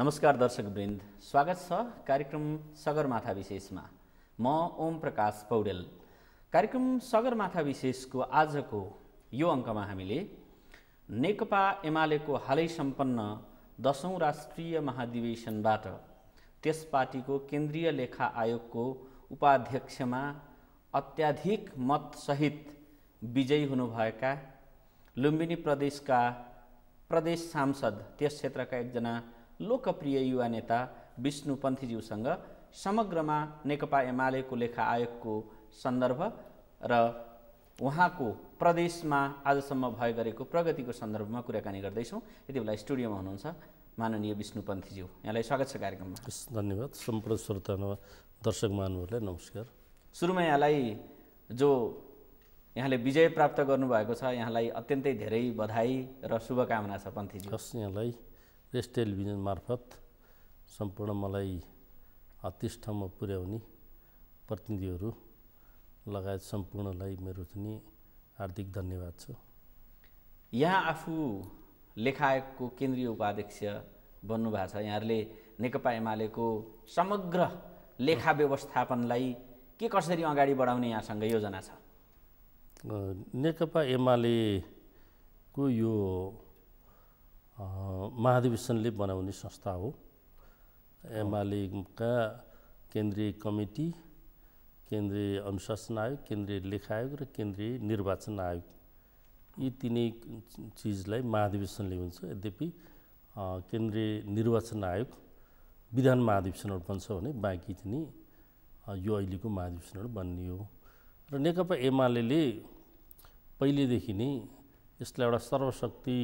नमस्कार दर्शक वृन्द स्वागत छ कार्यक्रम सगरमाथा विशेषमा म ओम प्रकाश पौडेल कार्यक्रम सगरमाथा विशेषको आजको यो अङ्कमा हामीले नेकपा एमालेको हालै सम्पन्न दसौँ राष्ट्रिय महाधिवेशनबाट त्यस पार्टीको केन्द्रीय लेखा आयोगको उपाध्यक्षमा अत्याधिक मतसहित विजयी हुनुभएका लुम्बिनी प्रदेशका प्रदेश सांसद त्यस क्षेत्रका एकजना लोकप्रिय युवा नेता विष्णु पन्थीज्यूसँग समग्रमा नेकपा एमालेको लेखा आयोगको सन्दर्भ र उहाँको प्रदेशमा आजसम्म भए गरेको प्रगतिको सन्दर्भमा कुराकानी गर्दैछौँ यति बेला स्टुडियोमा हुनुहुन्छ माननीय विष्णु पन्थीज्यू यहाँलाई स्वागत छ कार्यक्रममा धन्यवाद सम्पूर्ण श्रोता दर्शक महानुभावहरूलाई नमस्कार सुरुमा यहाँलाई जो यहाँले विजय प्राप्त गर्नुभएको छ यहाँलाई अत्यन्तै धेरै बधाई र शुभकामना छ पन्थीज्यू हस् यहाँलाई प्रेस टेलिभिजन मार्फत सम्पूर्ण मलाई त्यस ठाउँमा पुर्याउने प्रतिनिधिहरू लगायत सम्पूर्णलाई मेरो चाहिँ हार्दिक धन्यवाद छ यहाँ आफू लेखाएको केन्द्रीय उपाध्यक्ष बन्नुभएको छ यहाँहरूले नेकपा एमालेको समग्र लेखा व्यवस्थापनलाई के कसरी अगाडि बढाउने यहाँसँग योजना छ नेकपा एमालेको यो महाधिवेशनले बनाउने संस्था हो एमालेका केन्द्रीय कमिटी केन्द्रीय अनुशासन आयोग केन्द्रीय लेखा आयोग र केन्द्रीय निर्वाचन आयोग यी तिनै चिजलाई महाधिवेशनले हुन्छ यद्यपि केन्द्रीय निर्वाचन आयोग विधान महाधिवेशनहरू बन्छ भने बाँकी चाहिँ यो अहिलेको महाधिवेशनहरू बन्ने हो र नेकपा एमाले पहिलेदेखि नै यसलाई एउटा सर्वशक्ति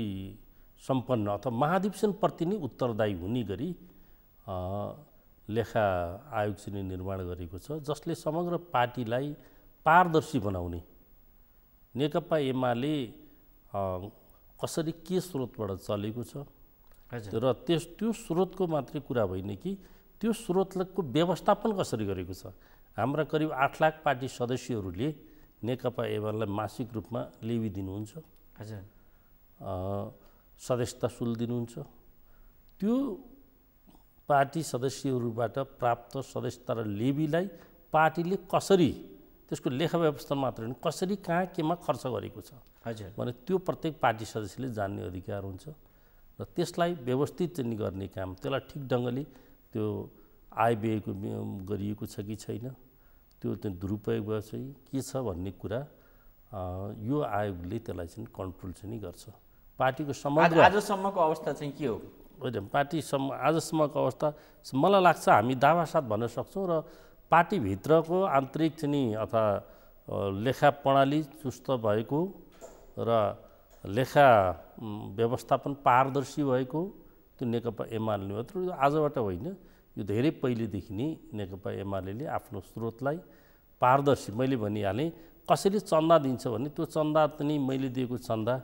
सम्पन्न अथवा महाधिवेशनप्रति नै उत्तरदायी हुने गरी लेखा आयोग चाहिँ निर्माण गरेको छ जसले समग्र पार्टीलाई पारदर्शी बनाउने नेकपा एमाले कसरी के स्रोतबाट चलेको छ र त्यस त्यो स्रोतको मात्रै कुरा होइन कि त्यो स्रोतको व्यवस्थापन कसरी गरेको छ हाम्रा करिब आठ लाख पार्टी सदस्यहरूले नेकपा एमालाई मासिक रूपमा लेबिदिनुहुन्छ हजुर सदस्यता शुल्क दिनुहुन्छ त्यो पार्टी सदस्यहरूबाट प्राप्त सदस्यता र लेबीलाई पार्टीले कसरी त्यसको लेख व्यवस्था मात्र होइन कसरी कहाँ केमा खर्च गरेको छ हजुर भने त्यो प्रत्येक पार्टी सदस्यले जान्ने अधिकार हुन्छ र त्यसलाई व्यवस्थित चाहिँ गर्ने काम त्यसलाई ठिक ढङ्गले त्यो आय व्ययको गरिएको छ कि छैन त्यो चाहिँ दुरुपयोग भएछ कि के छ भन्ने कुरा यो आयोगले त्यसलाई चाहिँ कन्ट्रोल चाहिँ गर्छ पार्टीको समग्र आजसम्मको अवस्था चाहिँ के हो होइन पार्टीसम्म आजसम्मको अवस्था मलाई लाग्छ हामी दावासाथ भन्न सक्छौँ र पार्टीभित्रको आन्तरिक चाहिँ अथवा लेखा प्रणाली चुस्त भएको र लेखा व्यवस्थापन पारदर्शी भएको त्यो नेकपा एमाले मात्र आजबाट होइन यो धेरै पहिलेदेखि नै नेकपा एमाले आफ्नो स्रोतलाई पारदर्शी मैले भनिहालेँ कसैले चन्दा दिन्छ भने त्यो चन्दा पनि मैले दिएको चन्दा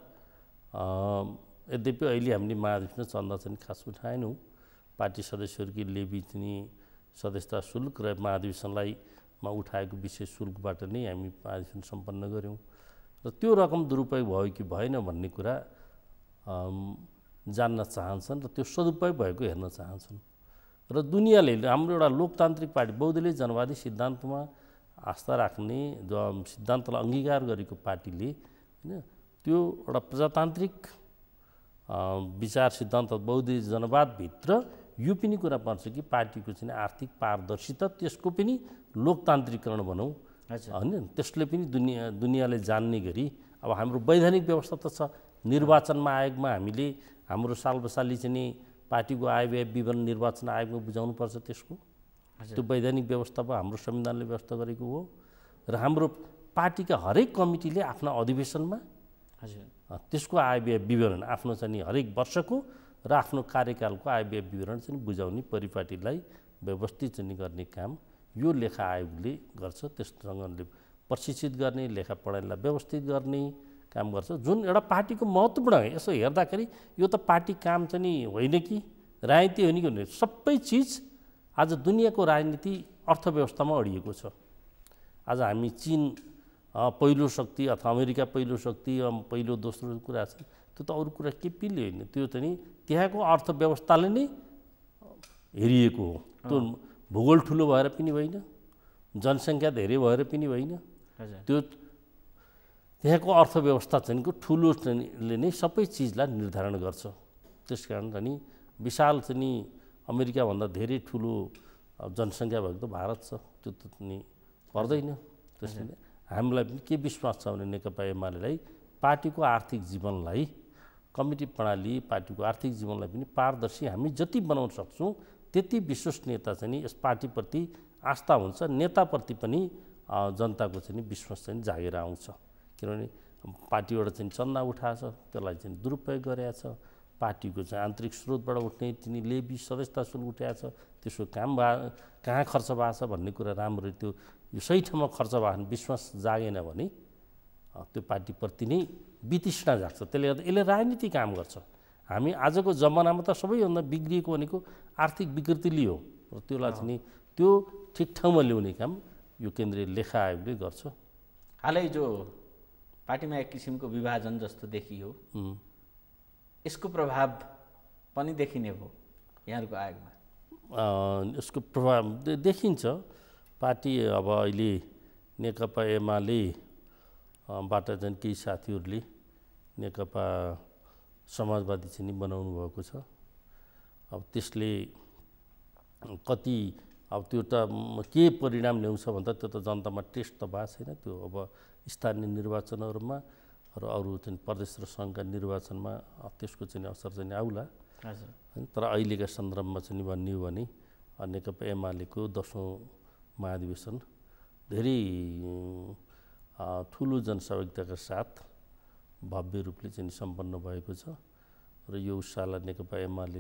यद्यपि अहिले हामीले महाधिवेशन चन्दा चाहिँ खास उठाएनौँ पार्टी सदस्यहरूकी लेबी चाहिँ सदस्यता शुल्क र महाधिवेशनलाई मा उठाएको विशेष शुल्कबाट नै हामी महाधिवेशन सम्पन्न गऱ्यौँ र त्यो रकम दुरुपयोग भयो कि भएन भन्ने कुरा जान्न चाहन्छन् र त्यो सदुपयोग भएको हेर्न चाहन्छन् र दुनियाँले हाम्रो एउटा लोकतान्त्रिक पार्टी बौद्धले जनवादी सिद्धान्तमा आस्था राख्ने सिद्धान्तलाई अङ्गीकार गरेको पार्टीले होइन त्यो एउटा प्रजातान्त्रिक विचार सिद्धान्त बौद्ध जनवादभित्र यो पनि कुरा पर्छ कि पार्टीको चाहिँ आर्थिक पारदर्शिता त्यसको पनि लोकतान्त्रिकरण भनौँ होइन त्यसले पनि दुनिया दुनियाँले जान्ने गरी अब हाम्रो वैधानिक व्यवस्था त छ निर्वाचनमा आयोगमा हामीले हाम्रो सालबसाली चाहिँ नि पार्टीको आय व्यय विवरण निर्वाचन आयोगमा बुझाउनुपर्छ त्यसको त्यो वैधानिक व्यवस्था भयो हाम्रो संविधानले व्यवस्था गरेको हो र हाम्रो पार्टीका हरेक कमिटीले आफ्ना अधिवेशनमा त्यसको आयव्यय विवरण आफ्नो चाहिँ हरेक वर्षको र आफ्नो कार्यकालको आयव्यय विवरण चाहिँ बुझाउने परिपाटीलाई व्यवस्थित चाहिँ गर्ने काम यो लेखा आयोगले गर्छ त्यससँगले प्रशिक्षित गर्ने लेखा पढाइलाई व्यवस्थित गर्ने काम गर्छ जुन एउटा पार्टीको महत्त्वपूर्ण यसो हेर्दाखेरि यो त पार्टी काम चाहिँ होइन कि राजनीति होइन कि होइन सबै चिज आज दुनियाँको राजनीति अर्थव्यवस्थामा अडिएको छ आज हामी चिन पहिलो शक्ति अथवा अमेरिका पहिलो शक्ति पहिलो दोस्रो कुरा छ त्यो त अरू कुरा के पिल्यो होइन त्यो त नि त्यहाँको अर्थव्यवस्थाले नै हेरिएको हो त्यो भूगोल ठुलो भएर पनि होइन जनसङ्ख्या धेरै भएर पनि होइन त्यो त्यहाँको अर्थव्यवस्था चाहिँ ठुलो ले नै सबै चिजलाई निर्धारण गर्छ त्यस कारण चाहिँ विशाल चाहिँ अमेरिकाभन्दा धेरै ठुलो जनसङ्ख्या भएको त भारत छ त्यो त नि पर्दैन त्यसले हामीलाई के विश्वास छ भने नेकपा एमालेलाई पार्टीको आर्थिक जीवनलाई कमिटी प्रणाली पार्टीको आर्थिक जीवनलाई पनि पारदर्शी हामी जति बनाउन सक्छौँ त्यति विश्वसनीयता चाहिँ नि यस पार्टीप्रति आस्था हुन्छ नेताप्रति पनि जनताको चाहिँ विश्वास चाहिँ जागेर आउँछ किनभने पार्टीबाट चाहिँ चन्दा छ त्यसलाई चाहिँ दुरुपयोग गरेका छ पार्टीको चाहिँ आन्तरिक स्रोतबाट उठ्ने तिनी लेबी सदस्यता शुल्क उठाएको छ त्यसको काम भए कहाँ खर्च भएको छ भन्ने कुरा राम्ररी त्यो यो सही ठाउँमा खर्च भयो विश्वास जागेन भने त्यो पार्टीप्रति नै वितृष्णा जाग्छ त्यसले गर्दा यसले राजनीति काम गर्छ हामी आजको जमानामा त सबैभन्दा बिग्रिएको भनेको आर्थिक विकृति लियो र त्यसलाई चाहिँ त्यो ठिक ठाउँमा ल्याउने काम यो केन्द्रीय लेखा आयोगले गर्छ हालै जो पार्टीमा एक किसिमको विभाजन जस्तो देखियो यसको प्रभाव पनि देखिने हो यहाँहरूको आयोगमा यसको प्रभाव देखिन्छ पार्टी अब अहिले नेकपा एमाले बाट चाहिँ केही साथीहरूले नेकपा समाजवादी चाहिँ बनाउनु भएको छ अब त्यसले कति अब त्यो त के परिणाम ल्याउँछ भन्दा त्यो त जनतामा टेस्ट त भएको छैन त्यो अब स्थानीय निर्वाचनहरूमा र अरू चाहिँ प्रदेश र सङ्घका निर्वाचनमा त्यसको चाहिँ असर चाहिँ आउला होइन तर अहिलेका सन्दर्भमा चाहिँ भन्ने हो भने नेकपा एमालेको दसौँ महाधिवेशन धेरै ठुलो जनसहभागिताका साथ भव्य रूपले चाहिँ सम्पन्न भएको छ र यो उत्साहलाई नेकपा एमाले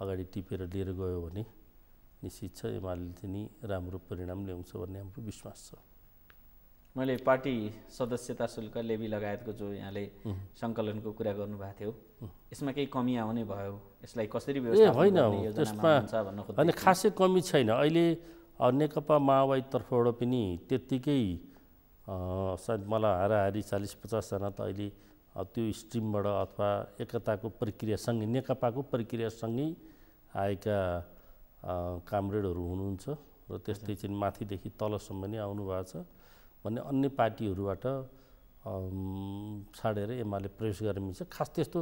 अगाडि टिपेर लिएर गयो भने निश्चित छ एमाले चाहिँ नि राम्रो परिणाम ल्याउँछ भन्ने हाम्रो विश्वास छ मैले पार्टी सदस्यता शुल्क लेबी लगायतको जो यहाँले सङ्कलनको कुरा गर्नुभएको थियो यसमा केही कमी आउने भयो यसलाई कसरी होइन त्यसमा अनि खासै कमी छैन अहिले नेकपा माओवादीतर्फबाट पनि त्यत्तिकै सायद मलाई हाराहारी चालिस पचासजना त अहिले त्यो स्ट्रिमबाट अथवा एकताको प्रक्रियासँगै नेकपाको प्रक्रियासँगै आएका कामरेडहरू हुनुहुन्छ र त्यस्तै चाहिँ माथिदेखि तलसम्म नै आउनुभएको छ भने अन्य पार्टीहरूबाट छाडेर एमाले प्रवेश गरेर मिल्छ खास त्यस्तो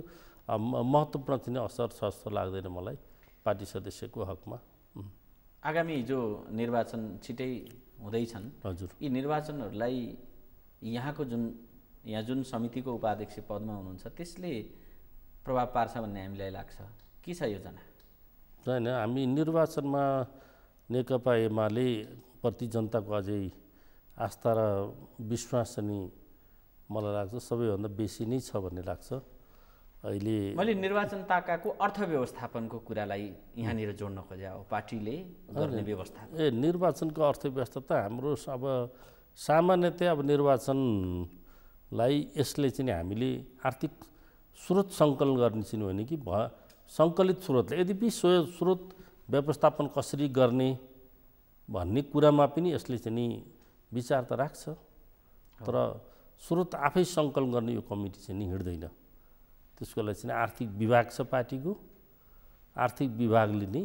महत्त्वपूर्ण चाहिँ असर छ जस्तो लाग्दैन मलाई पार्टी सदस्यको हकमा आगामी जो निर्वाचन छिटै हुँदैछन् हजुर यी निर्वाचनहरूलाई यहाँको जुन यहाँ जुन समितिको उपाध्यक्ष पदमा हुनुहुन्छ त्यसले प्रभाव पार्छ भन्ने हामीलाई लाग्छ के छ योजना होइन हामी निर्वाचनमा नेकपा एमाले प्रति जनताको अझै आस्था र विश्वास अनि मलाई लाग्छ सबैभन्दा बेसी नै छ भन्ने लाग्छ अहिले मैले निर्वाचन ताकाको अर्थव्यवस्थापनको कुरालाई यहाँनिर जोड्न खोजे हो पार्टीले गर्ने व्यवस्था ए निर्वाचनको अर्थव्यवस्था त हाम्रो अब सामान्यतया अब निर्वाचनलाई यसले चाहिँ हामीले आर्थिक स्रोत सङ्कलन गर्ने चाहिँ भने कि भ सङ्कलित स्रोतले यद्यपि स्वय स्रोत व्यवस्थापन कसरी गर्ने भन्ने कुरामा पनि यसले चाहिँ नि विचार त राख्छ तर स्रोत आफै सङ्कलन गर्ने यो कमिटी चाहिँ नि हिँड्दैन त्यसको लागि चाहिँ आर्थिक विभाग छ पार्टीको आर्थिक विभागले नै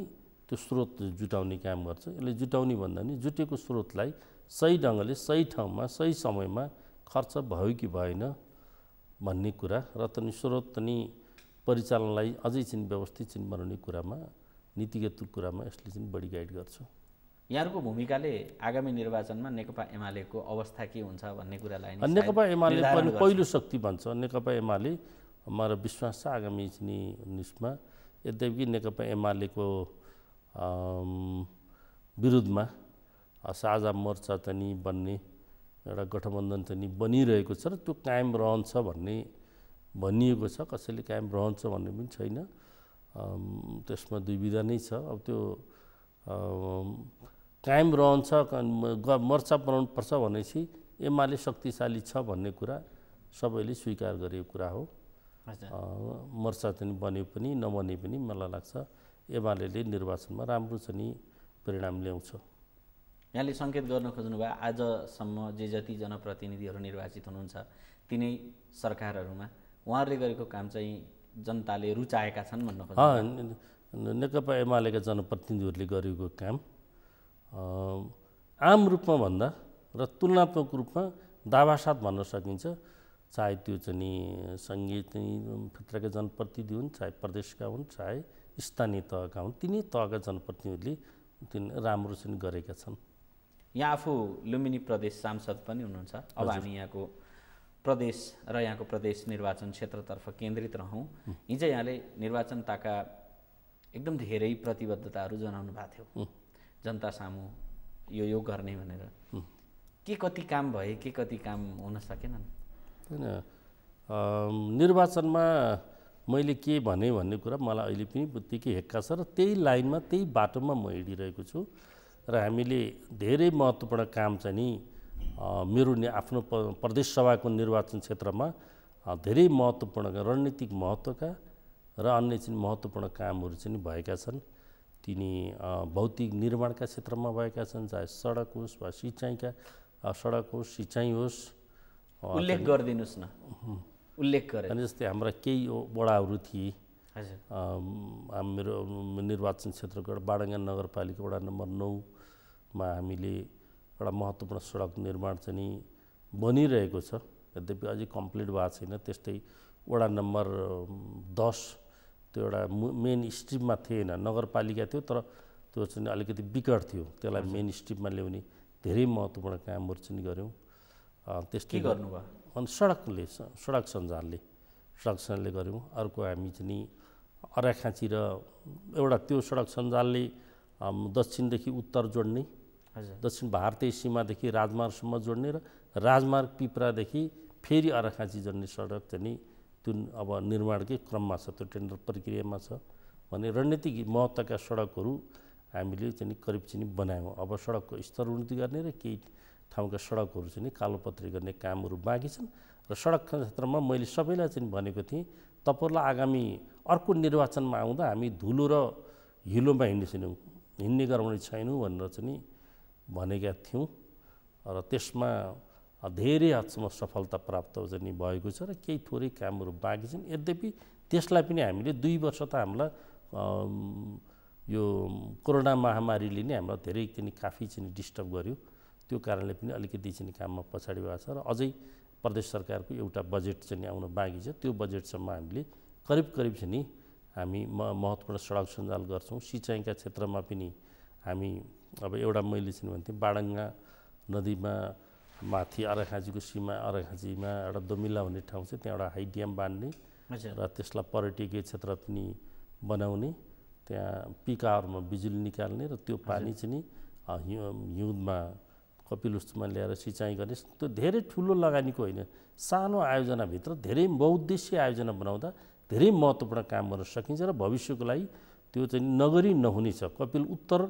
त्यो स्रोत जुटाउने काम गर्छ यसले जुटाउने भन्दा पनि जुटेको स्रोतलाई सही ढङ्गले सही ठाउँमा सही समयमा खर्च भयो कि भएन भन्ने कुरा र त स्रोत तनी परिचालनलाई अझै चाहिँ व्यवस्थित चाहिँ बनाउने कुरामा नीतिगत कुरामा यसले चाहिँ बढी गाइड गर्छ यहाँहरूको भूमिकाले आगामी निर्वाचनमा नेकपा एमालेको अवस्था के हुन्छ भन्ने कुरालाई नेकपा एमाले पनि पहिलो शक्ति भन्छ नेकपा एमाले मेरो विश्वास छ आगामी चिनी उन्नाइसमा यद्यपि नेकपा एमालेको विरुद्धमा साझा मोर्चा त नि बन्ने एउटा गठबन्धन त नि बनिरहेको छ र त्यो कायम रहन्छ भन्ने भनिएको छ कसैले कायम रहन्छ भन्ने पनि छैन त्यसमा दुविधा नै छ अब त्यो कायम रहन्छ मोर्चा बनाउनु पर्छ भनेपछि एमाले शक्तिशाली छ भन्ने कुरा सबैले स्वीकार गरेको कुरा हो चाहिँ बने पनि नबने पनि मलाई लाग्छ एमाले निर्वाचनमा राम्रो छ नि परिणाम ल्याउँछ यहाँले सङ्केत गर्न खोज्नुभयो आजसम्म जे जति जनप्रतिनिधिहरू निर्वाचित हुनुहुन्छ तिनै सरकारहरूमा उहाँहरूले गरेको काम चाहिँ जनताले रुचाएका छन् भन्न खोज्नु नेकपा एमालेका जनप्रतिनिधिहरूले गरेको काम आम रूपमा भन्दा र तुलनात्मक रूपमा दावासाथ भन्न सकिन्छ चाहे त्यो चाहिँ नि सङ्घीय जनप्रतिनिधि हुन् चाहे प्रदेशका हुन् चाहे स्थानीय तहका हुन् तिनै तहका जनप्रतिनिधिले तिन राम्रो चाहिँ गरेका छन् यहाँ आफू लुम्बिनी प्रदेश सांसद पनि हुनुहुन्छ अब हामी यहाँको प्रदेश र यहाँको प्रदेश निर्वाचन क्षेत्रतर्फ केन्द्रित रहौँ हिजो यहाँले निर्वाचनताका एकदम धेरै प्रतिबद्धताहरू जनाउनु भएको थियो जनता सामु यो यो गर्ने भनेर के कति काम भए के कति काम हुन सकेनन् होइन निर्वाचनमा मैले के भने भन्ने कुरा मलाई अहिले पनि उत्तिकै हेक्का छ र त्यही लाइनमा त्यही बाटोमा म हिँडिरहेको छु र हामीले धेरै महत्त्वपूर्ण काम चाहिँ नि मेरो आफ्नो प्रदेश सभाको निर्वाचन क्षेत्रमा धेरै महत्त्वपूर्ण रणनीतिक महत्त्वका र अन्य चाहिँ महत्त्वपूर्ण कामहरू चाहिँ भएका छन् तिनी भौतिक निर्माणका क्षेत्रमा भएका छन् चाहे सडक होस् वा सिँचाइका सडक होस् सिँचाइ होस् उल्लेख गरिदिनुहोस् न उल्लेख गरे जस्तै हाम्रा केही वडाहरू थिए हजुर मेरो निर्वाचन क्षेत्रको एउटा बाडाङ्गा नगरपालिका वडा नम्बर नौमा हामीले एउटा महत्त्वपूर्ण सडक निर्माण चाहिँ बनिरहेको छ यद्यपि अझै कम्प्लिट भएको छैन त्यस्तै वडा नम्बर दस त्यो एउटा मेन स्ट्रिममा थिएन नगरपालिका थियो तर त्यो चाहिँ अलिकति बिकट थियो त्यसलाई मेन स्ट्रिपमा ल्याउने धेरै महत्त्वपूर्ण कामहरू चाहिँ गऱ्यौँ त्यस्तै गर्नुभयो अनि सडकले सडक सञ्जालले सडक सञ्जालले गऱ्यौँ अर्को हामी चाहिँ नि अराखाँची र एउटा त्यो सडक सञ्जालले दक्षिणदेखि उत्तर जोड्ने दक्षिण भारतीय सीमादेखि राजमार्गसम्म जोड्ने र राजमार्ग पिप्रादेखि फेरि अराखाँची जोड्ने सडक चाहिँ नि त्यो अब निर्माणकै क्रममा छ त्यो टेन्डर प्रक्रियामा छ भने रणनीतिक महत्त्वका सडकहरू हामीले चाहिँ करिब चाहिँ बनायौँ अब सडकको स्तर उन्नति गर्ने र केही ठाउँका सडकहरू चाहिँ कालोपत्री गर्ने कामहरू बाँकी छन् र सडक क्षेत्रमा मैले सबैलाई चाहिँ भनेको थिएँ तपाईँहरूलाई आगामी अर्को निर्वाचनमा आउँदा हामी धुलो र हिलोमा हिँड्ने छैनौँ हिँड्ने गराउने छैनौँ भनेर चाहिँ भनेका थियौँ र त्यसमा धेरै हदसम्म सफलता प्राप्त चाहिँ भएको छ र केही थोरै कामहरू बाँकी छन् यद्यपि त्यसलाई पनि हामीले दुई वर्ष त हामीलाई यो कोरोना महामारीले नै हामीलाई धेरै चाहिँ काफी चाहिँ डिस्टर्ब गर्यो त्यो कारणले पनि अलिकति चाहिँ काममा पछाडि भएको छ र अझै प्रदेश सरकारको एउटा बजेट चाहिँ आउन बाँकी छ त्यो बजेटसम्म हामीले करिब करिब चाहिँ नि हामी म महत्त्वपूर्ण सडक सञ्जाल गर्छौँ सिँचाइका क्षेत्रमा पनि हामी अब एउटा मैले चाहिँ भन्थेँ बाडङ्गा नदीमा माथि अराखाँचीको सीमा अराखाँचीमा एउटा दोमिला भन्ने ठाउँ छ त्यहाँ एउटा हाई ड्याम बाँध्ने र त्यसलाई पर्यटकीय क्षेत्र पनि बनाउने त्यहाँ पिक बिजुली निकाल्ने र त्यो पानी चाहिँ नि हिउँदमा कपिलवस्तुमा ल्याएर सिँचाइ गर्ने त्यो धेरै ठुलो लगानीको होइन सानो आयोजनाभित्र धेरै बहुद्देश्य आयोजना बनाउँदा धेरै महत्त्वपूर्ण काम गर्न सकिन्छ र भविष्यको लागि त्यो चाहिँ नगरी नहुनेछ कपिल उत्तर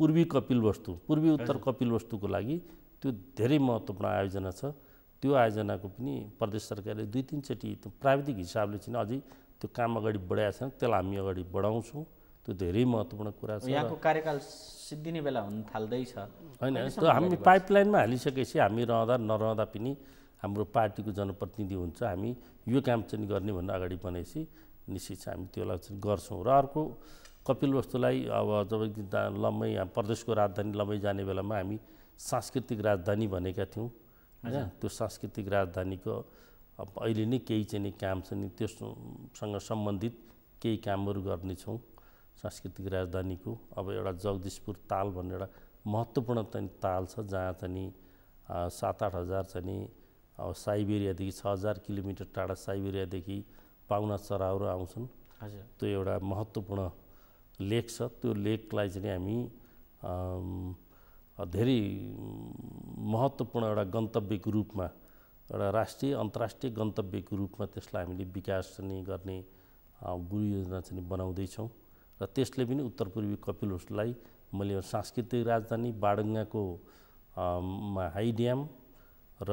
पूर्वी कपिलवस्तु पूर्वी उत्तर कपिलवस्तुको लागि त्यो धेरै महत्त्वपूर्ण आयोजना छ त्यो आयोजनाको पनि प्रदेश सरकारले दुई तिनचोटि प्राविधिक हिसाबले चाहिँ अझै त्यो काम अगाडि बढाएका छन् त्यसलाई हामी अगाडि बढाउँछौँ त्यो धेरै महत्त्वपूर्ण कुरा छ यहाँको कार्यकाल सिद्धिने बेला हुन थाल्दैछ होइन त्यो हामी पाइपलाइनमा हालिसकेपछि हामी रहँदा नरहँदा पनि हाम्रो पार्टीको जनप्रतिनिधि हुन्छ हामी यो काम चाहिँ गर्ने भन्दा अगाडि बनेपछि निश्चित छ हामी त्यसलाई चाहिँ गर्छौँ र अर्को कपिल वस्तुलाई अब जब लम्बै प्रदेशको राजधानी लम्बै जाने बेलामा हामी सांस्कृतिक राजधानी भनेका थियौँ होइन त्यो सांस्कृतिक राजधानीको अब अहिले नै केही चाहिँ काम छ नि त्यससँग सम्बन्धित केही कामहरू गर्नेछौँ सांस्कृतिक राजधानीको अब एउटा जगदीशपुर ताल भन्ने एउटा महत्त्वपूर्ण ताल छ जहाँ चाहिँ सात आठ हजार चाहिँ अब साइबेरियादेखि छ हजार किलोमिटर टाढा साइबेरियादेखि पाहुना चराहरू आउँछन् हजुर त्यो एउटा महत्त्वपूर्ण लेक छ त्यो लेकलाई चाहिँ हामी धेरै महत्त्वपूर्ण एउटा गन्तव्यको रूपमा एउटा राष्ट्रिय अन्तर्राष्ट्रिय गन्तव्यको रूपमा त्यसलाई हामीले विकास चाहिँ गर्ने गुरु योजना चाहिँ बनाउँदैछौँ र त्यसले पनि उत्तर पूर्वी कपिल होस्टलाई मैले सांस्कृतिक राजधानी बाडङ्गाको हाई ड्याम र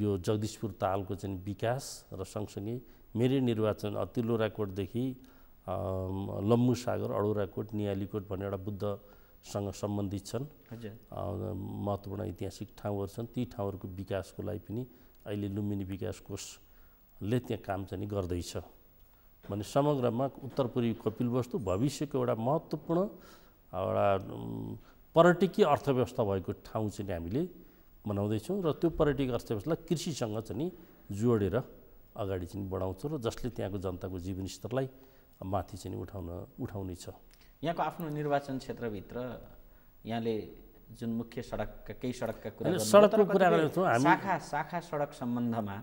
यो जगदीशपुर तालको चाहिँ विकास र सँगसँगै मेरै निर्वाचन अतिलो राकोटदेखि लम्बु सागर अडौराकोट नियालीकोट भन्ने एउटा बुद्धसँग सम्बन्धित छन् महत्त्वपूर्ण ऐतिहासिक ठाउँहरू छन् ती ठाउँहरूको विकासको लागि पनि अहिले लुम्बिनी विकास कोषले त्यहाँ काम चाहिँ गर्दैछ भने समग्रमा उत्तर पूर्वी कपिल वस्तु भविष्यको एउटा महत्त्वपूर्ण एउटा पर्यटकीय अर्थव्यवस्था भएको ठाउँ चाहिँ हामीले बनाउँदैछौँ र त्यो पर्यटकीय अर्थव्यवस्थालाई कृषिसँग चाहिँ जोडेर अगाडि चाहिँ बढाउँछौँ र जसले त्यहाँको जनताको जीवनस्तरलाई माथि चाहिँ उठाउन उठाउने छ यहाँको आफ्नो निर्वाचन क्षेत्रभित्र यहाँले जुन मुख्य सडकका केही सडकका कुरा सडकको कुरा गर्छौँ हामी शाखा शाखा सडक सम्बन्धमा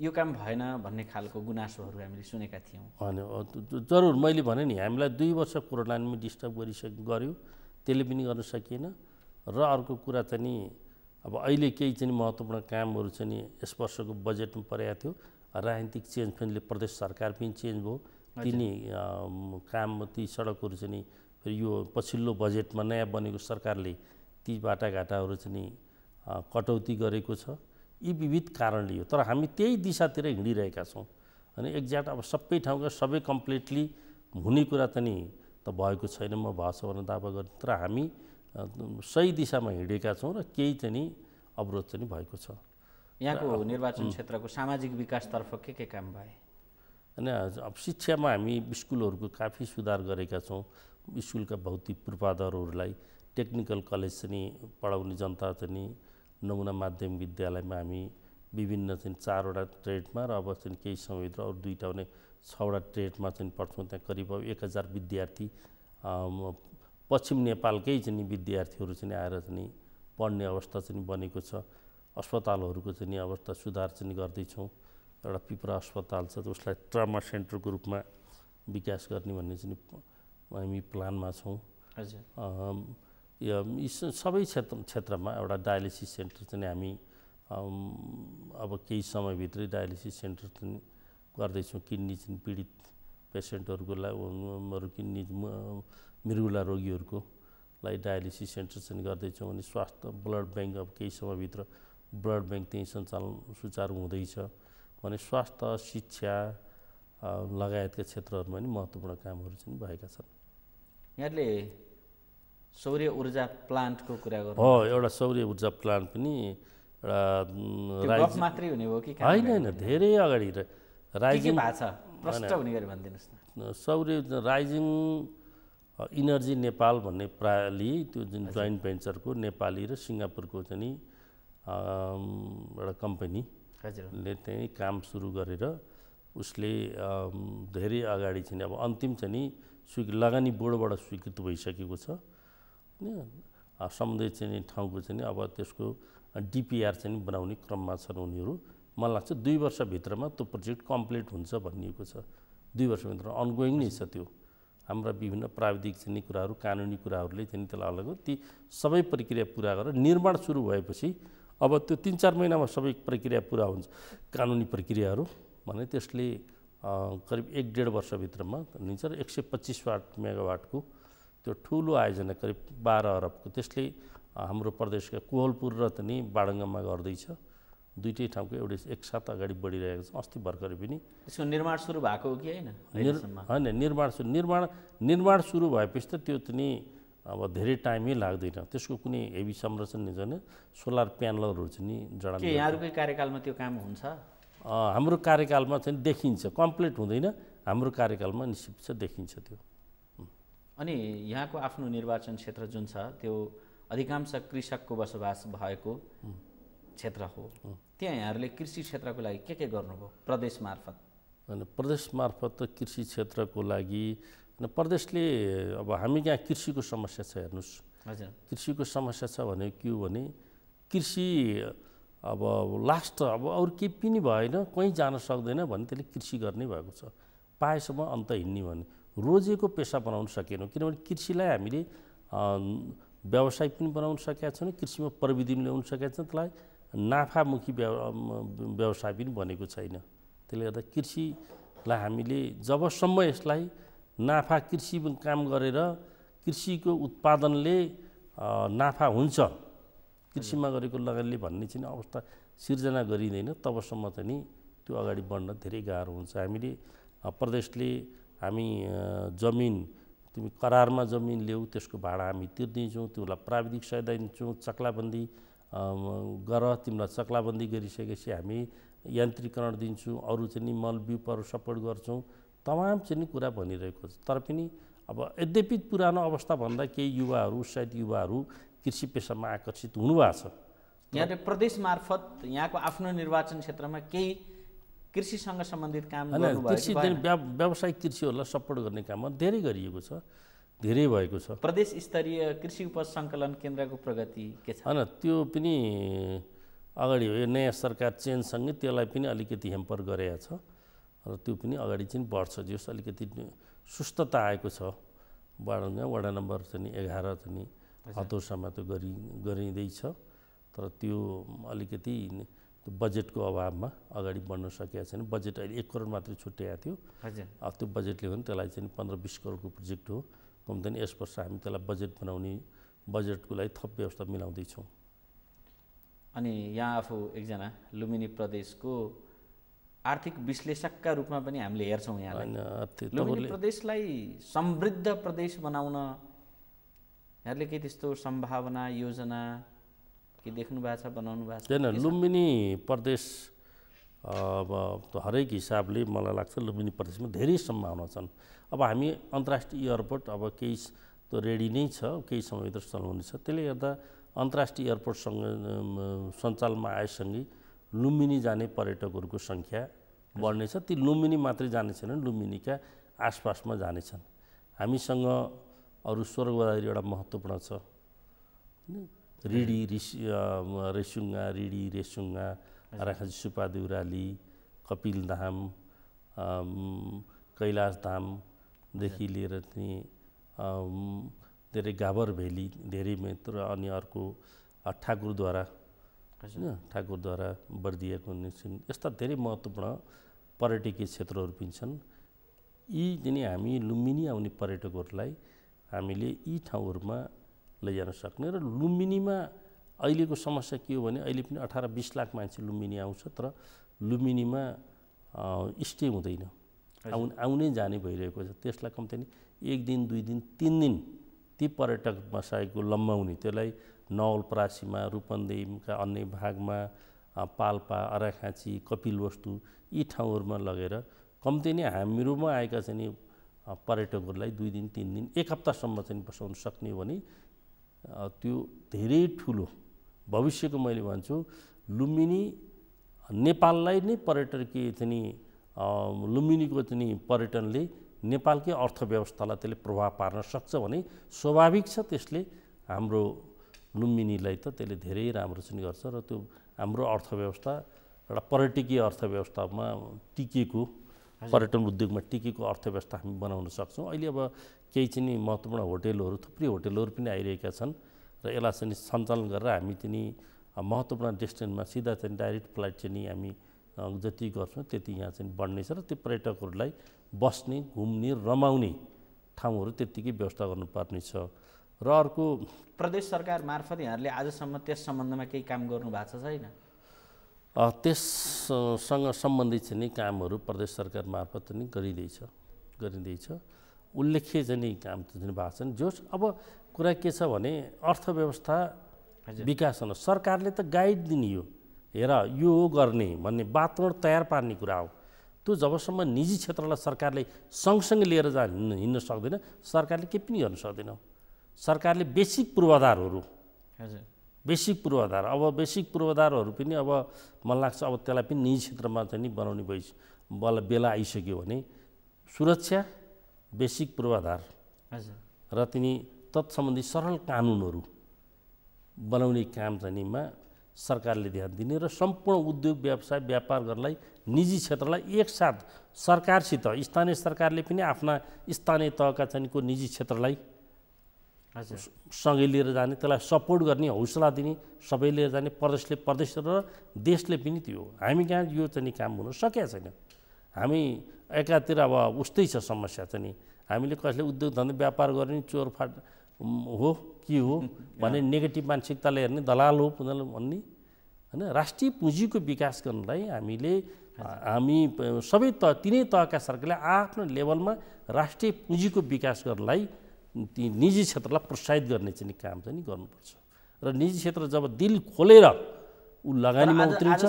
यो काम भएन भन्ने खालको गुनासोहरू हामीले सुनेका थियौँ जरुर मैले भने नि हामीलाई दुई वर्ष कोरोनाले डिस्टर्ब गरिसक गऱ्यो त्यसले पनि गर्न सकिएन र अर्को कुरा चाहिँ नि अब अहिले केही चाहिँ महत्त्वपूर्ण कामहरू चाहिँ नि यस वर्षको बजेटमा परेको थियो राजनीतिक चेन्ज पनि प्रदेश सरकार पनि चेन्ज भयो तिनी काम ती सडकहरू चाहिँ नि यो पछिल्लो बजेटमा नयाँ बनेको सरकारले ती बाटाघाटाहरू चाहिँ नि कटौती गरेको छ यी विविध कारणले यो तर हामी त्यही दिशातिर हिँडिरहेका छौँ अनि एक्ज्याक्ट अब सबै ठाउँका सबै कम्प्लिटली हुने कुरा त नि त भएको छैन म भएको भनेर दावा गर्ने तर हामी सही दिशामा हिँडेका छौँ र केही चाहिँ नि अवरोध चाहिँ भएको छ यहाँको निर्वाचन क्षेत्रको सामाजिक विकासतर्फ के के काम भए होइन अब शिक्षामा हामी स्कुलहरूको काफी सुधार गरेका छौँ स्कुलका भौतिक पूर्वाधारहरूलाई टेक्निकल कलेज चाहिँ पढाउने जनता चाहिँ नमुना माध्यमिक विद्यालयमा हामी विभिन्न चाहिँ चारवटा ट्रेडमा र अब चाहिँ केही समयभित्र अरू दुईवटा भने छवटा ट्रेडमा चाहिँ पढ्छौँ त्यहाँ करिब अब एक हजार विद्यार्थी पश्चिम नेपालकै चाहिँ विद्यार्थीहरू चाहिँ आएर चाहिँ पढ्ने अवस्था चाहिँ बनेको छ अस्पतालहरूको चाहिँ अवस्था सुधार चाहिँ गर्दैछौँ एउटा पिपरा अस्पताल छ उसलाई ट्रामा सेन्टरको रूपमा विकास गर्ने भन्ने चाहिँ हामी प्लानमा छौँ हजुर यी सबै क्षेत्र क्षेत्रमा एउटा डायलिसिस सेन्टर चाहिँ हामी अब केही समयभित्रै डायलिसिस सेन्टर चाहिँ गर्दैछौँ किडनी चाहिँ पीडित पेसेन्टहरूको लागि किडनी मृगुला रोगीहरूको लाई डायलिसिस सेन्टर चाहिँ गर्दैछौँ अनि स्वास्थ्य ब्लड ब्याङ्क अब केही समयभित्र ब्लड ब्याङ्क त्यहीँ सञ्चालन सुचारू हुँदैछ भने स्वास्थ्य शिक्षा लगायतका क्षेत्रहरूमा पनि महत्त्वपूर्ण कामहरू चाहिँ भएका छन् यहाँले सौर्य ऊर्जा प्लान्टको कुरा गर्नु हो एउटा सौर्य ऊर्जा प्लान्ट पनि एउटा मात्रै हुने हो कि होइन होइन धेरै अगाडि राइजिङ भनिदिनुहोस् न सौर्य राइजिङ इनर्जी नेपाल भन्ने प्राली त्यो जुन जोइन्ट भेन्चरको नेपाली र सिङ्गापुरको चाहिँ एउटा एउटा कम्पनीले त्यहीँ काम सुरु गरेर उसले धेरै अगाडि चाहिँ अब अन्तिम चाहिँ नि स्वीकृत लगानी बोर्डबाट स्वीकृत भइसकेको छ सम्बन्धित चाहिँ ठाउँको चाहिँ अब त्यसको डिपिआर चाहिँ बनाउने क्रममा छन् उनीहरू मलाई लाग्छ दुई वर्षभित्रमा त्यो प्रोजेक्ट कम्प्लिट हुन्छ भनिएको छ दुई वर्षभित्र अनगोइङ नै छ त्यो हाम्रा विभिन्न प्राविधिक चाहिँ कुराहरू कानुनी कुराहरूले चाहिँ त्यसलाई अलग ती सबै प्रक्रिया पुरा गरेर निर्माण सुरु भएपछि अब त्यो तिन चार महिनामा सबै प्रक्रिया पुरा हुन्छ कानुनी प्रक्रियाहरू भने त्यसले करिब एक डेढ वर्षभित्रमा निन्छ र एक सय पच्चिस वाट मेगावाटको त्यो ठुलो आयोजना करिब बाह्र अरबको त्यसले हाम्रो प्रदेशका कोहलपुर र त नि बाडङ्गामा गर्दैछ दुइटै ठाउँको एउटै एकसाथ अगाडि बढिरहेको छ अस्ति भर्खरै पनि त्यसको निर्माण सुरु भएको हो कि होइन होइन निर्माण सुरु निर्माण निर्माण सुरु भएपछि त त्यो त नि अब धेरै टाइमै लाग्दैन त्यसको कुनै हेभी संरचना छैन सोलर प्यानलहरू चाहिँ नि जडान यहाँहरूकै कार्यकालमा त्यो काम हुन्छ हाम्रो कार्यकालमा चाहिँ देखिन्छ कम्प्लिट हुँदैन हाम्रो कार्यकालमा निश्चित छ देखिन्छ त्यो अनि यहाँको आफ्नो निर्वाचन क्षेत्र जुन छ त्यो अधिकांश कृषकको बसोबास भएको क्षेत्र हो त्यहाँ यहाँहरूले कृषि क्षेत्रको लागि के के गर्नुभयो प्रदेश मार्फत होइन प्रदेश मार्फत त कृषि क्षेत्रको लागि प्रदेशले अब हामी यहाँ कृषिको समस्या छ हेर्नुहोस् हजुर कृषिको समस्या छ भने के हो भने कृषि अब लास्ट अब अरू केही पनि भएन कहीँ जान सक्दैन भने त्यसले कृषि गर्ने भएको छ पाएसम्म अन्त हिँड्ने भने रोजेको पेसा बनाउन सकेनौँ किनभने कृषिलाई हामीले व्यवसाय पनि बनाउन सकेका छैनौँ कृषिमा प्रविधि पनि ल्याउन सकेका छैनौँ त्यसलाई नाफामुखी व्यवसाय पनि बनेको छैन त्यसले गर्दा कृषिलाई हामीले जबसम्म यसलाई नाफा कृषि काम गरेर कृषिको उत्पादनले नाफा हुन्छ कृषिमा गरेको लगानीले भन्ने चाहिँ अवस्था सिर्जना गरिँदैन तबसम्म चाहिँ नि त्यो अगाडि बढ्न धेरै गाह्रो हुन्छ हामीले प्रदेशले हामी जमिन तिमी करारमा जमिन ल्याऊ त्यसको भाडा हामी तिर्दिन्छौँ तिमीलाई प्राविधिक सहायता दिन्छौँ चक्लाबन्दी गर तिमीलाई चक्लाबन्दी गरिसकेपछि हामी यान्त्रिकरण दिन्छौँ अरू चाहिँ नि मल बिउहरू सपोर्ट गर्छौँ तमाम चाहिँ नि कुरा भनिरहेको छ तर पनि अब यद्यपि पुरानो अवस्थाभन्दा केही युवाहरू उत्साहित युवाहरू कृषि पेसामा आकर्षित हुनुभएको छ यहाँले प्रदेश मार्फत यहाँको आफ्नो निर्वाचन क्षेत्रमा केही कृषिसँग सम्बन्धित काम कृषि व्यावसायिक कृषिहरूलाई सपोर्ट गर्ने काममा धेरै गरिएको छ धेरै भएको छ प्रदेश स्तरीय कृषि उपज सङ्कलन केन्द्रको प्रगति के छ होइन त्यो पनि अगाडि हो यो नयाँ सरकार चेन्जसँगै त्यसलाई पनि अलिकति हेम्पर गरेका छ र त्यो पनि अगाडि चाहिँ बढ्छ जस अलिकति सुस्थता आएको छ बाडा वडा नम्बर चाहिँ एघार चाहिँ हतोसम्म त्यो गरि गरिँदैछ तर त्यो अलिकति त्यो बजेटको अभावमा अगाडि बढ्न सकेका छैन बजेट अहिले एक करोड मात्रै छुट्याएको थियो अब त्यो बजेटले पनि त्यसलाई चाहिँ पन्ध्र बिस करोडको प्रोजेक्ट हो कम्ती यस वर्ष हामी त्यसलाई बजेट बनाउने बजेटको लागि थप व्यवस्था मिलाउँदैछौँ अनि यहाँ आफू एकजना लुम्बिनी प्रदेशको आर्थिक विश्लेषकका रूपमा पनि हामीले हेर्छौँ यहाँलाई लुम्बिनी प्रदेशलाई समृद्ध प्रदेश बनाउन यहाँले केही त्यस्तो सम्भावना योजना के देख्नु भएको छ बनाउनु भएको छ छैन लुम्बिनी प्रदेश अब हरेक हिसाबले मलाई लाग्छ लुम्बिनी प्रदेशमा धेरै सम्भावना छन् अब हामी अन्तर्राष्ट्रिय एयरपोर्ट अब केही रेडी नै छ केही समयभित्र चलाउनेछ त्यसले गर्दा अन्तर्राष्ट्रिय एयरपोर्टसँग सञ्चालनमा आएसँगै लुम्बिनी जाने पर्यटकहरूको सङ्ख्या बढ्नेछ ती लुम्बिनी मात्रै जाने छैनन् लुम्बिनीका आसपासमा जानेछन् हामीसँग अरू स्वर एउटा महत्त्वपूर्ण छ रिडी रिस रेसुङ्गा रिडी रेसुङ्गा राखाजी सुपा देउराली कपिल धाम कैलाश धामदेखि लिएर चाहिँ धेरै गाबर भेली धेरै मित्र अनि अर्को ठाकुरद्वारा होइन ठाकुरद्वारा बर्दिएको निस्किन् यस्ता धेरै महत्त्वपूर्ण पर्यटकीय क्षेत्रहरू पनि छन् यी चाहिँ हामी लुम्बिनी आउने पर्यटकहरूलाई हामीले यी ठाउँहरूमा लैजान सक्ने र लुम्बिनीमा अहिलेको समस्या के हो भने अहिले पनि अठार बिस लाख मान्छे लुम्बिनी आउँछ तर लुम्बिनीमा स्टे हुँदैन आउ आउनै जाने भइरहेको छ त्यसलाई कम्ती नै एक दिन दुई दिन तिन दिन ती पर्यटक बसाएको लम्बा हुने त्यसलाई नवलपरासीमा रूपन्देहीका अन्य भागमा पाल्पा अराखाँची कपिलवस्तु यी ठाउँहरूमा लगेर कम्ती नै हाम्रोमा आएका चाहिँ पर्यटकहरूलाई दुई दिन तिन दिन एक हप्तासम्म चाहिँ बसाउन सक्ने भने त्यो धेरै ठुलो भविष्यको मैले भन्छु लुम्बिनी नेपाललाई नै पर्यटकीय चाहिँ लुम्बिनीको चाहिँ पर्यटनले नेपालकै अर्थव्यवस्थालाई त्यसले प्रभाव पार्न सक्छ भने स्वाभाविक छ त्यसले हाम्रो लुम्बिनीलाई त त्यसले धेरै राम्रो चाहिँ गर्छ र त्यो हाम्रो अर्थव्यवस्था एउटा पर्यटकीय अर्थव्यवस्थामा टिकेको पर्यटन उद्योगमा टिकेको अर्थव्यवस्था हामी बनाउन सक्छौँ अहिले अब केही चाहिँ नि महत्त्वपूर्ण होटेलहरू थुप्रै होटेलहरू पनि आइरहेका छन् र यसलाई चाहिँ सञ्चालन गरेर हामी चाहिँ नि महत्त्वपूर्ण डेस्टिनेसनमा सिधा चाहिँ डाइरेक्ट फ्लाइट चाहिँ नि हामी जति गर्छौँ त्यति यहाँ चाहिँ बढ्नेछ र त्यो पर्यटकहरूलाई बस्ने घुम्ने रमाउने ठाउँहरू त्यत्तिकै व्यवस्था गर्नुपर्ने छ र अर्को प्रदेश सरकार मार्फत यहाँहरूले आजसम्म त्यस सम्बन्धमा केही काम गर्नु भएको छैन त्यससँग सम्बन्धित चाहिँ नि कामहरू प्रदेश सरकार मार्फत पनि गरिँदैछ गरिँदैछ उल्लेख्य जनी काम दिनु भएको नि जोस् अब कुरा के छ भने अर्थव्यवस्था विकास हुन सरकारले त गाइड दिने यो हेर यो गर्ने भन्ने वातावरण तयार पार्ने कुरा हो त्यो जबसम्म निजी क्षेत्रलाई सरकारले सँगसँगै लिएर जा हिँड्न सक्दैन सरकारले केही पनि गर्न सक्दैन सरकारले बेसिक पूर्वाधारहरू हजुर बेसिक पूर्वाधार अब बेसिक पूर्वाधारहरू पनि अब मलाई लाग्छ अब त्यसलाई पनि निजी क्षेत्रमा चाहिँ नि बनाउने भइ बल बेला आइसक्यो भने सुरक्षा बेसिक पूर्वाधार र तिनी तत्सम्बन्धी सरल कानुनहरू बनाउने काम चाहिँमा सरकारले ध्यान दिने र सम्पूर्ण उद्योग व्यवसाय व्यापारहरूलाई निजी क्षेत्रलाई एकसाथ सरकारसित स्थानीय सरकारले पनि आफ्ना स्थानीय तहका चाहिँ को निजी क्षेत्रलाई सँगै लिएर जाने त्यसलाई सपोर्ट गर्ने हौसला दिने सबै लिएर जाने प्रदेशले प्रदेश र देशले पनि त्यो हामी कहाँ यो चाहिँ काम हुन सकेका छैन हामी एकातिर अब उस्तै छ समस्या चाहिँ नि हामीले कसैले उद्योग धन्दा व्यापार गर्ने चोर फाट हो के हो भने नेगेटिभ मानसिकताले हेर्ने दलाल हो उनीहरूले भन्ने होइन राष्ट्रिय पुँजीको विकास गर्नलाई हामीले हामी सबै त तिनै तहका सरकारले आफ्नो लेभलमा राष्ट्रिय पुँजीको विकास गर्नलाई ती निजी क्षेत्रलाई प्रोत्साहित गर्ने चाहिँ काम चाहिँ गर्नुपर्छ र निजी क्षेत्र जब दिल खोलेर ऊ लगानीमा उत्रिन्छ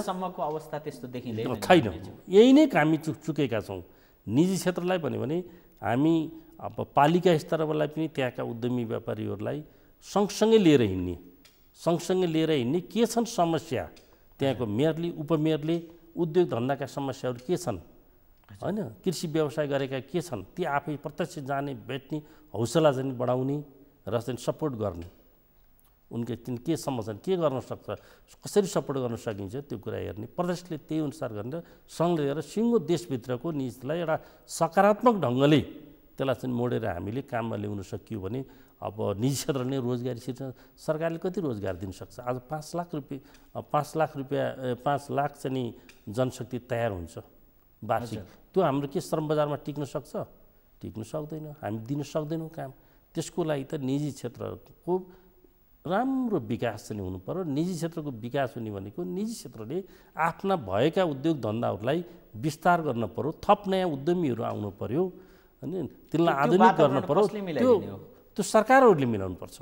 अवस्था त्यस्तो छैन यही नै हामी चु चुकेका छौँ निजी क्षेत्रलाई भन्यो भने हामी अब पालिका स्तरलाई पनि त्यहाँका उद्यमी व्यापारीहरूलाई सँगसँगै लिएर हिँड्ने सँगसँगै लिएर हिँड्ने के छन् समस्या त्यहाँको मेयरले उपमेयरले उद्योग धन्दाका समस्याहरू के छन् होइन कृषि व्यवसाय गरेका के छन् ती आफै प्रत्यक्ष जाने भेट्ने हौसला चाहिँ बढाउने र चाहिँ सपोर्ट गर्ने उनके तिन के छन् के गर्न सक्छ कसरी सपोर्ट गर्न सकिन्छ त्यो कुरा हेर्ने प्रदेशले त्यही अनुसार गरेर सङ्घले लिएर सिङ्गो देशभित्रको निजलाई एउटा सकारात्मक ढङ्गले त्यसलाई चाहिँ मोडेर हामीले काममा ल्याउन सकियो भने अब निजी क्षेत्र नै रोजगारी सिर्छ सरकारले कति रोजगार दिनसक्छ आज पाँच लाख रुपियाँ पाँच लाख रुपियाँ पाँच लाख चाहिँ जनशक्ति तयार हुन्छ वार्षिक त्यो हाम्रो के श्रम बजारमा टिक्न सक्छ टिक्न सक्दैन हामी दिन सक्दैनौँ काम त्यसको लागि त निजी क्षेत्रको राम्रो विकास चाहिँ हुनु पऱ्यो निजी क्षेत्रको विकास हुने भनेको निजी क्षेत्रले आफ्ना भएका उद्योग धन्दाहरूलाई विस्तार गर्न पऱ्यो थप नयाँ उद्यमीहरू आउनु पऱ्यो होइन तिनलाई आधुनिक गर्न पऱ्यो त्यो त्यो सरकारहरूले पर्छ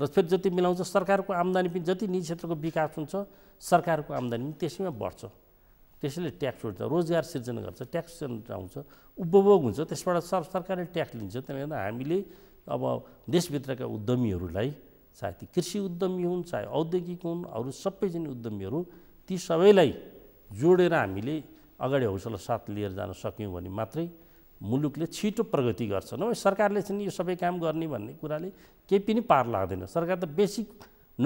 र फेरि जति मिलाउँछ सरकारको आम्दानी पनि जति निजी क्षेत्रको विकास हुन्छ सरकारको आम्दानी पनि त्यसैमा बढ्छ त्यसैले ट्याक्स उठ्छ रोजगार सिर्जना गर्छ ट्याक्स आउँछ उपभोग हुन्छ त्यसबाट सरकारले ट्याक्स लिन्छ गर्दा हामीले अब देशभित्रका उद्यमीहरूलाई चाहे ती कृषि उद्यमी हुन् चाहे औद्योगिक हुन् अरू सबैजना उद्यमीहरू ती सबैलाई जोडेर हामीले अगाडि हौसला साथ लिएर जान सक्यौँ भने मात्रै मुलुकले छिटो प्रगति गर्छ नभए सरकारले चाहिँ यो सबै काम गर्ने भन्ने कुराले केही पनि पार लाग्दैन सरकार त बेसिक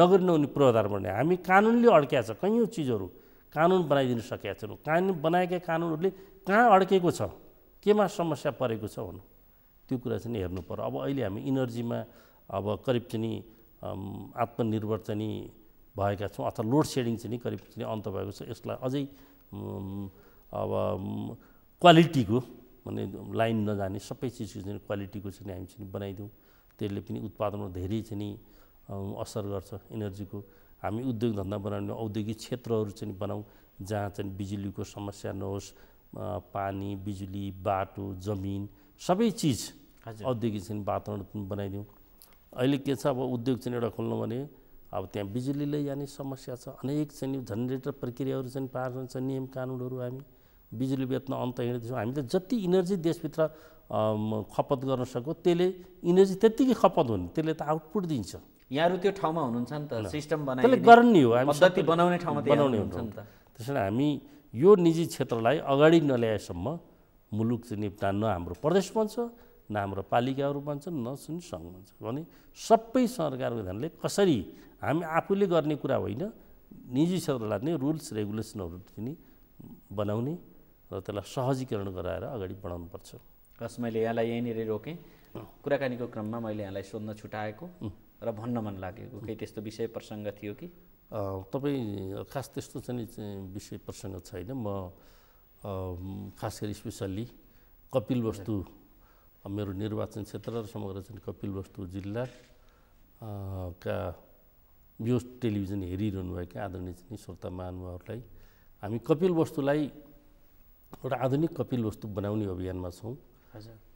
नगरी नहुने पूर्वाधार बन्ने हामी कानुनले अड्क्या छ कैयौँ चिजहरू कानुन बनाइदिन सकेका छैनौँ कानुन बनाएका कानुनहरूले कहाँ अड्केको छ केमा समस्या परेको छ भनौँ त्यो कुरा चाहिँ हेर्नु पर्यो अब अहिले हामी इनर्जीमा अब करिब चाहिँ आत्मनिर्भर चाहिँ भएका छौँ अथवा लोड सेडिङ चाहिँ नि करिब चाहिँ अन्त भएको छ यसलाई अझै अब क्वालिटीको माने लाइन नजाने सबै चिजको चाहिँ क्वालिटीको चाहिँ हामी चाहिँ बनाइदिउँ त्यसले पनि उत्पादनमा धेरै चाहिँ नि असर गर्छ इनर्जीको हामी उद्योग धन्दा बनाउने औद्योगिक क्षेत्रहरू चाहिँ बनाऊँ जहाँ चाहिँ बिजुलीको समस्या नहोस् पानी बिजुली बाटो जमिन सबै चिज औद्योगिक चाहिँ वातावरण बनाइदिउँ अहिले के छ अब उद्योग चाहिँ एउटा खोल्नु भने अब त्यहाँ बिजुलीले यहाँनिर समस्या छ अनेक चाहिँ जेनेरेटर प्रक्रियाहरू चाहिँ पार छ नियम कानुनहरू हामी बिजुली बेच्न अन्त हिँड्दैछौँ हामी त जति इनर्जी देशभित्र खपत गर्न सक्यो त्यसले इनर्जी त्यत्तिकै खपत हुने त्यसले त आउटपुट दिन्छ यहाँहरू त्यो ठाउँमा हुनुहुन्छ नि त सिस्टम त्यसले गर्ने हो हामी बनाउने ठाउँमा बनाउने हुन्छ नि त त्यस कारण हामी यो निजी क्षेत्रलाई अगाडि नल्याएसम्म मुलुक चाहिँ निप्टान हाम्रो प्रदेश बन्छ नाम र पालिकाहरू बन्छन् न सुन सङ्घ बन्छ भने सबै सरकारको विधानले कसरी हामी आफूले गर्ने कुरा होइन निजी क्षेत्रलाई नै रुल्स रेगुलेसनहरू पनि बनाउने र त्यसलाई सहजीकरण गराएर अगाडि बढाउनुपर्छ हस् मैले यहाँलाई यहीँनिर रोकेँ कुराकानीको क्रममा मैले यहाँलाई सोध्न छुट्याएको र भन्न मन लागेको केही त्यस्तो विषय प्रसङ्ग थियो कि तपाईँ खास त्यस्तो चाहिँ विषय प्रसङ्ग छैन म खास गरी स्पेसल्ली कपिल वस्तु मेरो निर्वाचन क्षेत्र र समग्र चाहिँ कपिलवस्तु जिल्ला का यो टेलिभिजन भएका आदरणीय चाहिँ श्रोता महानुभावहरूलाई हामी कपिल वस्तुलाई एउटा आधुनिक कपिल वस्तु बनाउने अभियानमा छौँ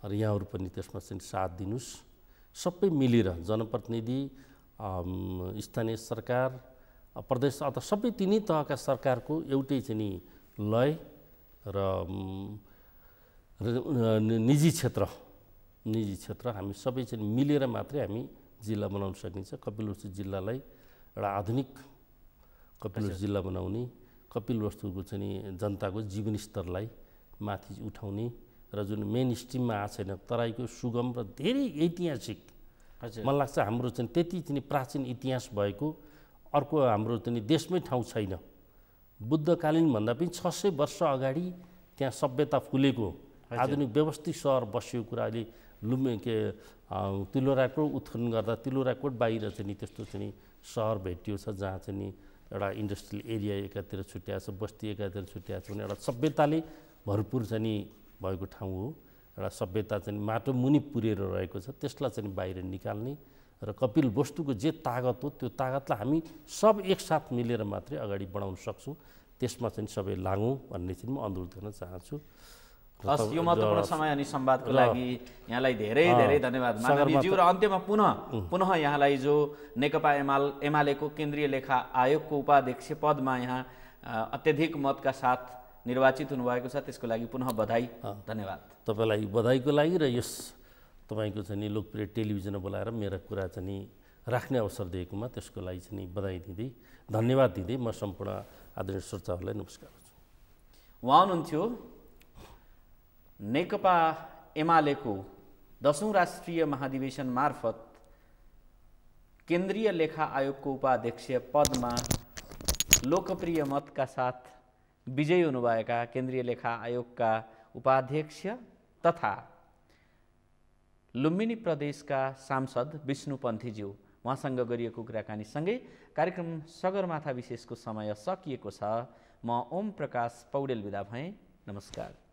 र यहाँहरू पनि त्यसमा चाहिँ साथ दिनुहोस् सबै मिलेर जनप्रतिनिधि स्थानीय सरकार प्रदेश अथवा सबै तिनै तहका सरकारको एउटै चाहिँ नि लय र निजी क्षेत्र निजी क्षेत्र हामी सबै चाहिँ मिलेर मात्रै हामी जिल्ला बनाउन सकिन्छ कपिलवस्तु जिल्लालाई एउटा आधुनिक कपिलवस्तु जिल्ला बनाउने कपिलवस्तुको चाहिँ जनताको जीवनस्तरलाई माथि उठाउने र जुन मेन स्ट्रिममा आएको छैन तराईको सुगम र धेरै ऐतिहासिक मलाई लाग्छ हाम्रो चाहिँ त्यति चाहिँ प्राचीन इतिहास भएको अर्को हाम्रो चाहिँ देशमै ठाउँ छैन बुद्धकालीन भन्दा पनि छ सय वर्ष अगाडि त्यहाँ सभ्यता फुलेको आधुनिक व्यवस्थित सहर बसेको कुरा अहिले लुम्बे के तिलोराकोट उत्खनन गर्दा तिलोराकोट बाहिर चाहिँ नि त्यस्तो चाहिँ नि सहर भेटियो छ जहाँ चाहिँ नि एउटा इन्डस्ट्रियल एरिया एकातिर छुट्याएको छ बस्ती एकातिर छुट्याएको छ भने एउटा सभ्यताले भरपुर चाहिँ नि भएको ठाउँ हो एउटा सभ्यता चाहिँ माटो मुनि पुरेर रहेको छ त्यसलाई चाहिँ बाहिर निकाल्ने र कपिल वस्तुको जे तागत हो त्यो तागतलाई हामी सब एकसाथ मिलेर मात्रै अगाडि बढाउन सक्छौँ त्यसमा चाहिँ सबै लागौँ भन्ने चाहिँ म अनुरोध गर्न चाहन्छु हस् यो महत्त्वपूर्ण समय अनि संवादको लागि यहाँलाई धेरै धेरै धन्यवाद मानवीज्यू र अन्त्यमा पुनः पुनः यहाँलाई जो नेकपा एमाल एमालेको केन्द्रीय लेखा आयोगको उपाध्यक्ष पदमा यहाँ अत्यधिक मतका साथ निर्वाचित हुनुभएको छ त्यसको लागि पुनः बधाई धन्यवाद तपाईँलाई बधाईको लागि र यस तपाईँको चाहिँ नि लोकप्रिय टेलिभिजन बोलाएर मेरा कुरा चाहिँ नि राख्ने अवसर दिएकोमा त्यसको लागि चाहिँ नि बधाई दिँदै धन्यवाद दिँदै म सम्पूर्ण आदरणीय श्रोताहरूलाई नमस्कार गर्छु उहाँ हुनुहुन्थ्यो नेकपा एमालेको दसौँ राष्ट्रिय महाधिवेशन मार्फत केन्द्रीय लेखा आयोगको उपाध्यक्ष पदमा लोकप्रिय मतका साथ विजयी हुनुभएका केन्द्रीय लेखा आयोगका उपाध्यक्ष तथा लुम्बिनी प्रदेशका सांसद विष्णु विष्णुपन्थीज्यू उहाँसँग गरिएको कुराकानीसँगै कार्यक्रम सगरमाथा विशेषको समय सकिएको छ म ओम प्रकाश पौडेल विदा भएँ नमस्कार